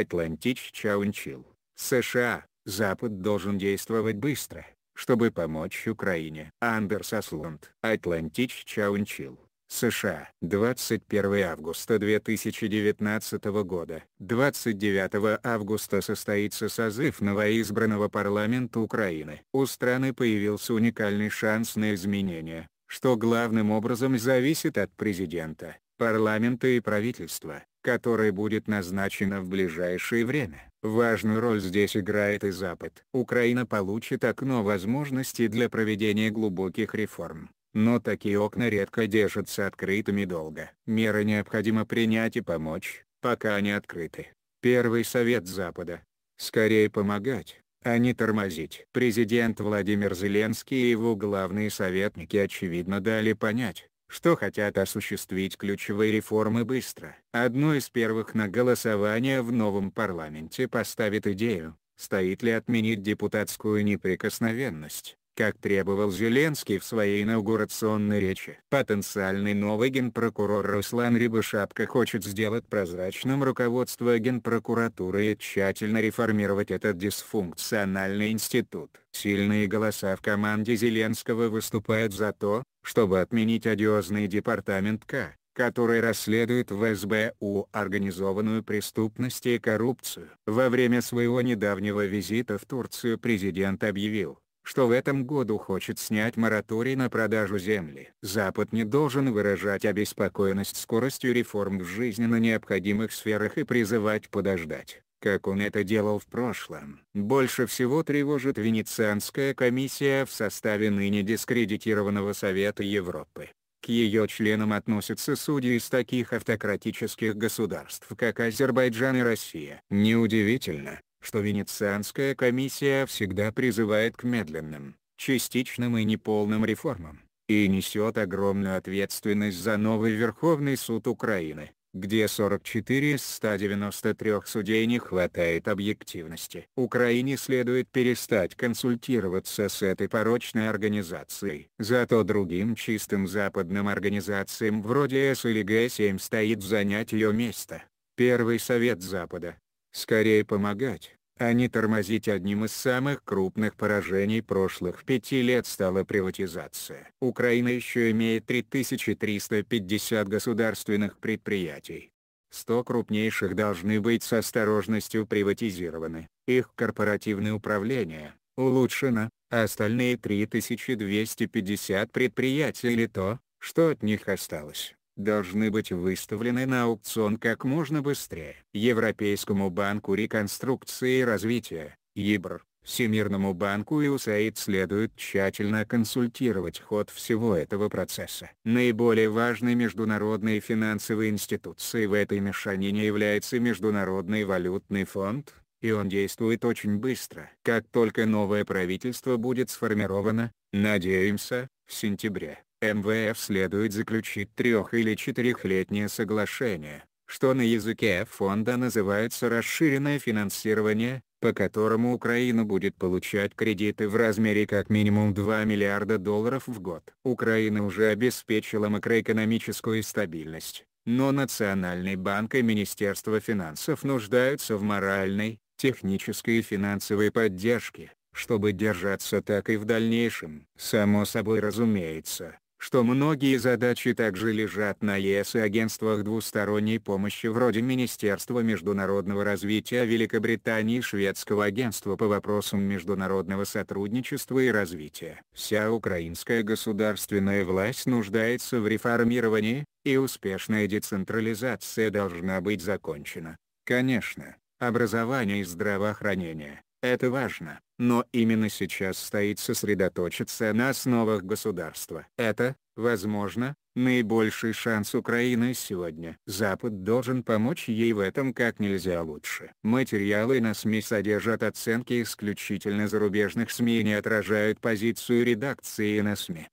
Атлантич Чаунчил, США, Запад должен действовать быстро, чтобы помочь Украине. Андерс Аслунд, Атлантич Чаунчил, США. 21 августа 2019 года. 29 августа состоится созыв новоизбранного парламента Украины. У страны появился уникальный шанс на изменения, что главным образом зависит от президента парламента и правительства, которое будет назначено в ближайшее время. Важную роль здесь играет и Запад. Украина получит окно возможностей для проведения глубоких реформ. Но такие окна редко держатся открытыми долго. Меры необходимо принять и помочь, пока они открыты. Первый совет Запада. Скорее помогать, а не тормозить. Президент Владимир Зеленский и его главные советники очевидно дали понять, что хотят осуществить ключевые реформы быстро. Одно из первых на голосование в новом парламенте поставит идею, стоит ли отменить депутатскую неприкосновенность как требовал Зеленский в своей инаугурационной речи. Потенциальный новый генпрокурор Руслан Рябошапка хочет сделать прозрачным руководство генпрокуратуры и тщательно реформировать этот дисфункциональный институт. Сильные голоса в команде Зеленского выступают за то, чтобы отменить одиозный департамент К, который расследует в СБУ организованную преступность и коррупцию. Во время своего недавнего визита в Турцию президент объявил, что в этом году хочет снять мораторий на продажу земли. Запад не должен выражать обеспокоенность скоростью реформ в жизненно необходимых сферах и призывать подождать как он это делал в прошлом. Больше всего тревожит Венецианская комиссия в составе ныне дискредитированного Совета Европы. К ее членам относятся судьи из таких автократических государств, как Азербайджан и Россия. Неудивительно, что Венецианская комиссия всегда призывает к медленным, частичным и неполным реформам, и несет огромную ответственность за новый Верховный суд Украины где 44 из 193 судей не хватает объективности. Украине следует перестать консультироваться с этой порочной организацией. Зато другим чистым западным организациям вроде С 7 стоит занять ее место. Первый совет Запада. Скорее помогать а не тормозить одним из самых крупных поражений прошлых пяти лет стала приватизация. Украина еще имеет 3350 государственных предприятий. 100 крупнейших должны быть с осторожностью приватизированы, их корпоративное управление улучшено, а остальные 3250 предприятий или то, что от них осталось должны быть выставлены на аукцион как можно быстрее. Европейскому банку реконструкции и развития, ЕБР, Всемирному банку и УСАИД следует тщательно консультировать ход всего этого процесса. Наиболее важной международной финансовой институцией в этой мешанине является Международный валютный фонд, и он действует очень быстро. Как только новое правительство будет сформировано, надеемся, в сентябре, МВФ следует заключить трех- или четырехлетнее соглашение, что на языке фонда называется расширенное финансирование, по которому Украина будет получать кредиты в размере как минимум 2 миллиарда долларов в год. Украина уже обеспечила макроэкономическую стабильность, но Национальный банк и Министерство финансов нуждаются в моральной, технической и финансовой поддержке, чтобы держаться так и в дальнейшем. Само собой разумеется, что многие задачи также лежат на ЕС и агентствах двусторонней помощи вроде Министерства международного развития Великобритании и Шведского агентства по вопросам международного сотрудничества и развития. Вся украинская государственная власть нуждается в реформировании, и успешная децентрализация должна быть закончена. Конечно, образование и здравоохранение это важно, но именно сейчас стоит сосредоточиться на основах государства. Это, возможно, наибольший шанс Украины сегодня. Запад должен помочь ей в этом как нельзя лучше. Материалы на СМИ содержат оценки исключительно зарубежных СМИ и не отражают позицию редакции на СМИ.